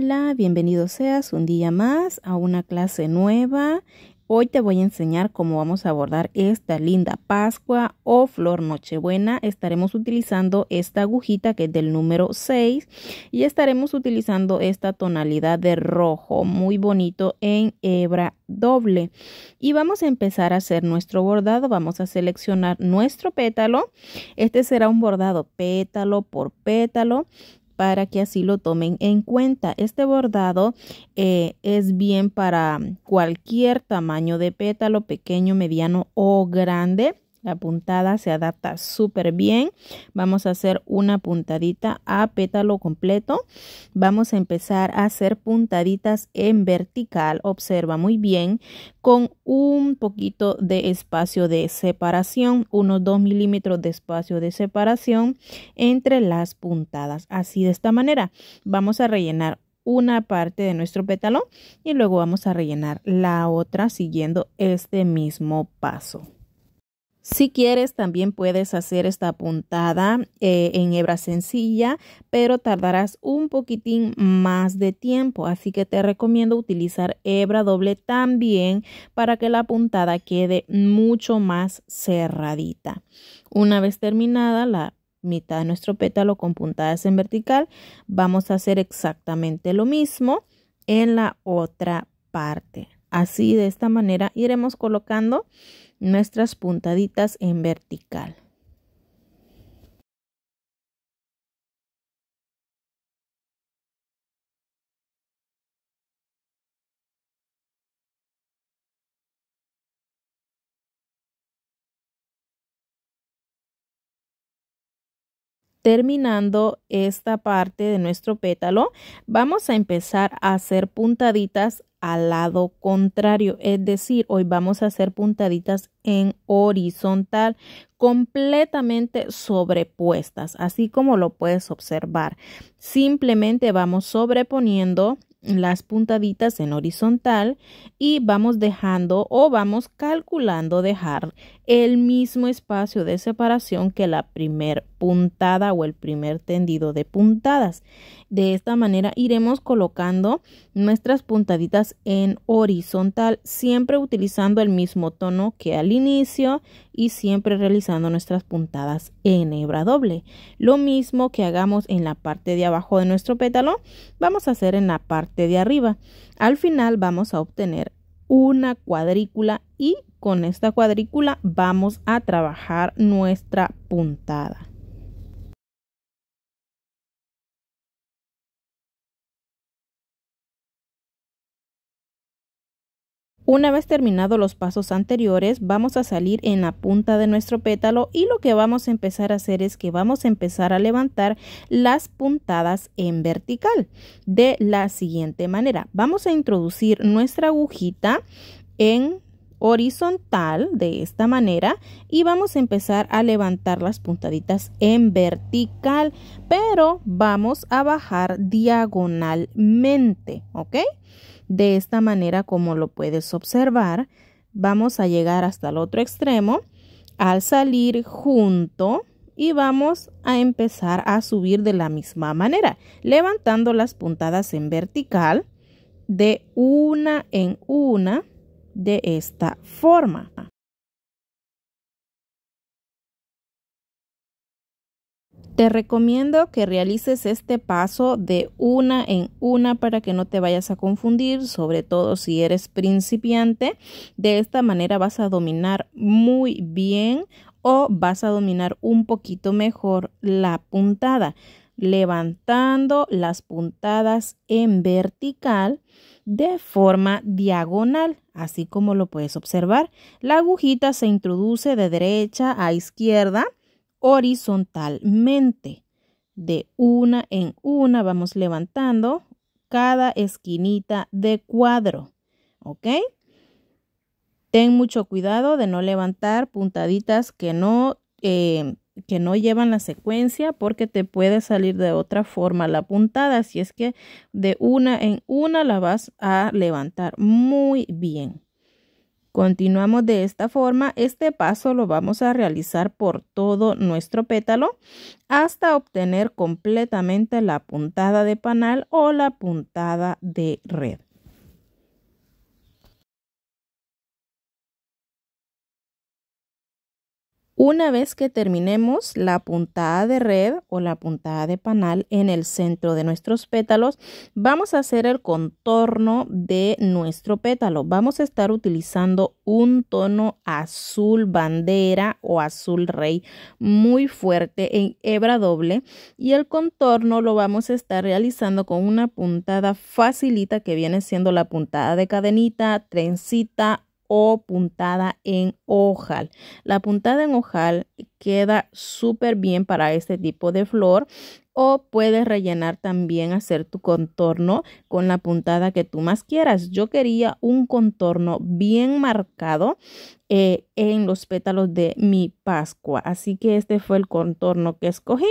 Hola, bienvenido seas un día más a una clase nueva. Hoy te voy a enseñar cómo vamos a bordar esta linda Pascua o Flor Nochebuena. Estaremos utilizando esta agujita que es del número 6 y estaremos utilizando esta tonalidad de rojo muy bonito en hebra doble. Y vamos a empezar a hacer nuestro bordado. Vamos a seleccionar nuestro pétalo. Este será un bordado pétalo por pétalo para que así lo tomen en cuenta. Este bordado eh, es bien para cualquier tamaño de pétalo, pequeño, mediano o grande. La puntada se adapta súper bien. Vamos a hacer una puntadita a pétalo completo. Vamos a empezar a hacer puntaditas en vertical. Observa muy bien con un poquito de espacio de separación, unos 2 milímetros de espacio de separación entre las puntadas. Así de esta manera vamos a rellenar una parte de nuestro pétalo y luego vamos a rellenar la otra siguiendo este mismo paso. Si quieres, también puedes hacer esta puntada eh, en hebra sencilla, pero tardarás un poquitín más de tiempo. Así que te recomiendo utilizar hebra doble también para que la puntada quede mucho más cerradita. Una vez terminada la mitad de nuestro pétalo con puntadas en vertical, vamos a hacer exactamente lo mismo en la otra parte. Así de esta manera iremos colocando nuestras puntaditas en vertical. terminando esta parte de nuestro pétalo, vamos a empezar a hacer puntaditas al lado contrario, es decir, hoy vamos a hacer puntaditas en horizontal completamente sobrepuestas, así como lo puedes observar. Simplemente vamos sobreponiendo las puntaditas en horizontal y vamos dejando o vamos calculando dejar el mismo espacio de separación que la primer puntada o el primer tendido de puntadas. De esta manera iremos colocando nuestras puntaditas en horizontal siempre utilizando el mismo tono que al inicio y siempre realizando nuestras puntadas en hebra doble. Lo mismo que hagamos en la parte de abajo de nuestro pétalo, vamos a hacer en la parte de arriba. Al final vamos a obtener una cuadrícula y con esta cuadrícula vamos a trabajar nuestra puntada. Una vez terminados los pasos anteriores, vamos a salir en la punta de nuestro pétalo y lo que vamos a empezar a hacer es que vamos a empezar a levantar las puntadas en vertical de la siguiente manera. Vamos a introducir nuestra agujita en horizontal de esta manera y vamos a empezar a levantar las puntaditas en vertical pero vamos a bajar diagonalmente ok de esta manera como lo puedes observar vamos a llegar hasta el otro extremo al salir junto y vamos a empezar a subir de la misma manera levantando las puntadas en vertical de una en una de esta forma. Te recomiendo que realices este paso de una en una para que no te vayas a confundir, sobre todo si eres principiante. De esta manera vas a dominar muy bien o vas a dominar un poquito mejor la puntada levantando las puntadas en vertical de forma diagonal, así como lo puedes observar. La agujita se introduce de derecha a izquierda horizontalmente. De una en una vamos levantando cada esquinita de cuadro, ¿ok? Ten mucho cuidado de no levantar puntaditas que no eh, que no llevan la secuencia porque te puede salir de otra forma la puntada si es que de una en una la vas a levantar muy bien continuamos de esta forma este paso lo vamos a realizar por todo nuestro pétalo hasta obtener completamente la puntada de panal o la puntada de red Una vez que terminemos la puntada de red o la puntada de panal en el centro de nuestros pétalos, vamos a hacer el contorno de nuestro pétalo. Vamos a estar utilizando un tono azul bandera o azul rey muy fuerte en hebra doble y el contorno lo vamos a estar realizando con una puntada facilita que viene siendo la puntada de cadenita, trencita o puntada en ojal. La puntada en ojal queda súper bien para este tipo de flor o puedes rellenar también, hacer tu contorno con la puntada que tú más quieras. Yo quería un contorno bien marcado eh, en los pétalos de mi Pascua, así que este fue el contorno que escogí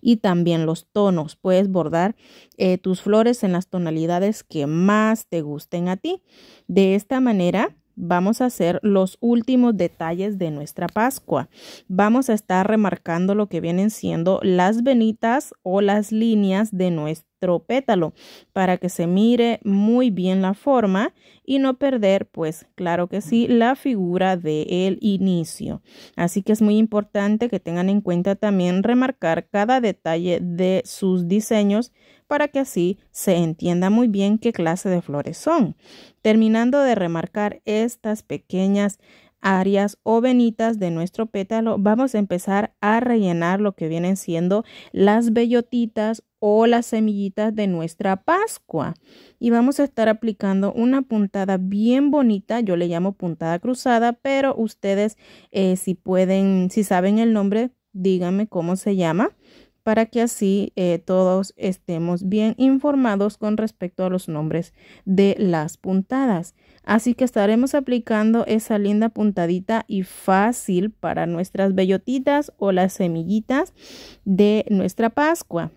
y también los tonos. Puedes bordar eh, tus flores en las tonalidades que más te gusten a ti. De esta manera vamos a hacer los últimos detalles de nuestra Pascua. Vamos a estar remarcando lo que vienen siendo las venitas o las líneas de nuestro pétalo para que se mire muy bien la forma y no perder pues claro que sí la figura del inicio así que es muy importante que tengan en cuenta también remarcar cada detalle de sus diseños para que así se entienda muy bien qué clase de flores son. Terminando de remarcar estas pequeñas áreas o venitas de nuestro pétalo, vamos a empezar a rellenar lo que vienen siendo las bellotitas o las semillitas de nuestra Pascua. Y vamos a estar aplicando una puntada bien bonita, yo le llamo puntada cruzada, pero ustedes eh, si pueden, si saben el nombre, díganme cómo se llama para que así eh, todos estemos bien informados con respecto a los nombres de las puntadas. Así que estaremos aplicando esa linda puntadita y fácil para nuestras bellotitas o las semillitas de nuestra Pascua.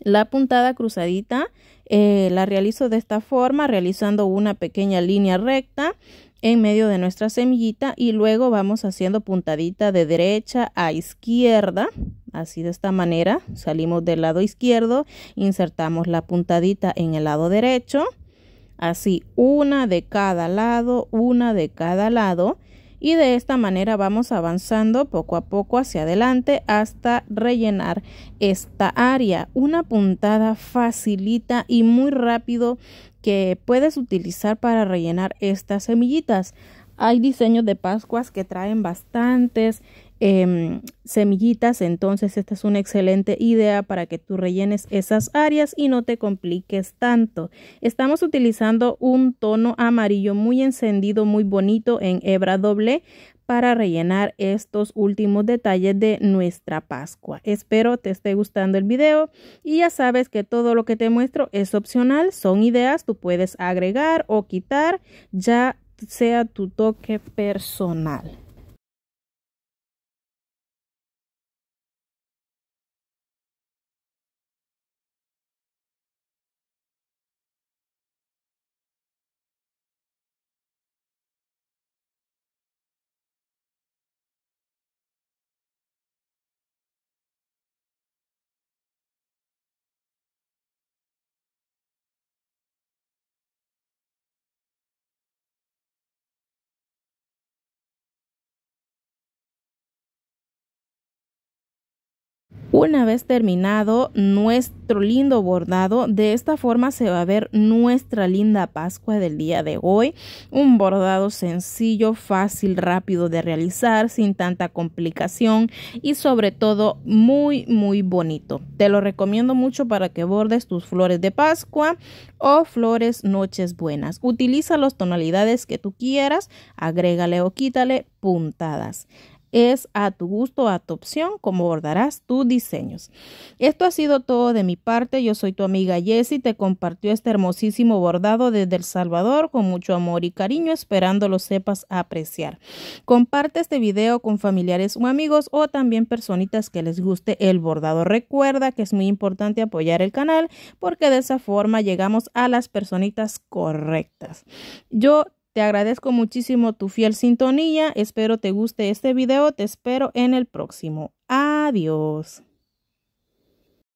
La puntada cruzadita eh, la realizo de esta forma, realizando una pequeña línea recta en medio de nuestra semillita y luego vamos haciendo puntadita de derecha a izquierda Así de esta manera salimos del lado izquierdo, insertamos la puntadita en el lado derecho, así una de cada lado, una de cada lado y de esta manera vamos avanzando poco a poco hacia adelante hasta rellenar esta área. Una puntada facilita y muy rápido que puedes utilizar para rellenar estas semillitas. Hay diseños de pascuas que traen bastantes Em, semillitas, entonces esta es una excelente idea para que tú rellenes esas áreas y no te compliques tanto. Estamos utilizando un tono amarillo muy encendido, muy bonito en hebra doble para rellenar estos últimos detalles de nuestra Pascua. Espero te esté gustando el video y ya sabes que todo lo que te muestro es opcional, son ideas, tú puedes agregar o quitar, ya sea tu toque personal. Una vez terminado nuestro lindo bordado, de esta forma se va a ver nuestra linda Pascua del día de hoy. Un bordado sencillo, fácil, rápido de realizar, sin tanta complicación y sobre todo muy, muy bonito. Te lo recomiendo mucho para que bordes tus flores de Pascua o flores noches buenas. Utiliza las tonalidades que tú quieras, agrégale o quítale puntadas es a tu gusto, a tu opción, como bordarás tus diseños. Esto ha sido todo de mi parte. Yo soy tu amiga Jessie. Te compartió este hermosísimo bordado desde El Salvador con mucho amor y cariño, esperando lo sepas apreciar. Comparte este video con familiares o amigos o también personitas que les guste el bordado. Recuerda que es muy importante apoyar el canal porque de esa forma llegamos a las personitas correctas. Yo agradezco muchísimo tu fiel sintonía, espero te guste este video, te espero en el próximo. Adiós.